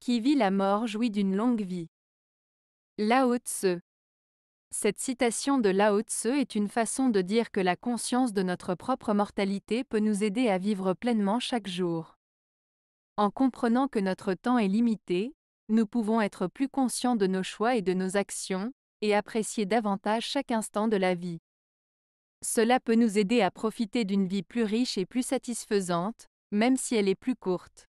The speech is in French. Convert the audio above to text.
Qui vit la mort jouit d'une longue vie. Lao Tse. Cette citation de Lao Tse est une façon de dire que la conscience de notre propre mortalité peut nous aider à vivre pleinement chaque jour. En comprenant que notre temps est limité, nous pouvons être plus conscients de nos choix et de nos actions, et apprécier davantage chaque instant de la vie. Cela peut nous aider à profiter d'une vie plus riche et plus satisfaisante, même si elle est plus courte.